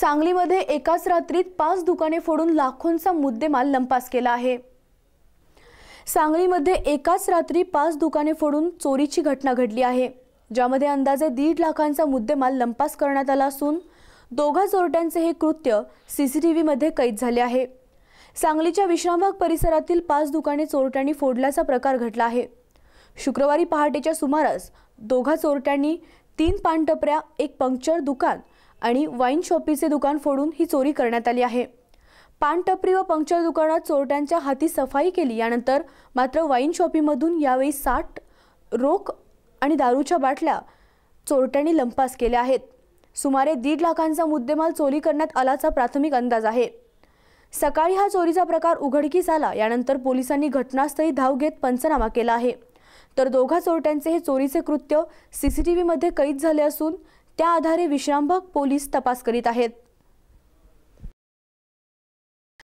सांगलीमध्ये एकाच रात्रीत पाच दुकाने फोडून लाखोंचा मुद्देमाल लंपास केला आहे सांगलीमध्ये एकाच रात्री पाच दुकाने फोडून चोरीची घटना घडली आहे ज्यामध्ये अंदाजे दीड लाखांचा मुद्देमाल लंपास करण्यात आला असून दोघा चोरट्यांचे हे कृत्य सी सी टी व्हीमध्ये कैद झाले आहे सांगलीच्या विश्रामबाग परिसरातील पाच दुकाने चोरट्यांनी फोडल्याचा प्रकार घडला आहे शुक्रवारी पहाटेच्या सुमारास दोघा चोरट्यांनी तीन पानटपऱ्या एक पंक्चर दुकान आणि वाईन शॉपीचे दुकान फोडून ही चोरी करण्यात आली आहे पानटपरी व पंक्चर दुकानात चोरट्यांच्या हाती सफाई केली यानंतर मात्र वाईन शॉपीमधून यावेळी साठ रोख आणि दारूच्या बाटल्या चोरट्यांनी लंपास केल्या आहेत सुमारे दीड लाखांचा मुद्देमाल चोरी करण्यात आल्याचा प्राथमिक अंदाज आहे सकाळी हा चोरीचा प्रकार उघडकीस आला यानंतर पोलिसांनी घटनास्थळी धाव घेत पंचनामा केला आहे तर दोघा चोरट्यांचे हे चोरीचे कृत्य सीसीटीव्हीमध्ये कैद झाले असून त्या आधारे विश्रामबाग पोलीस तपास करीत आहेत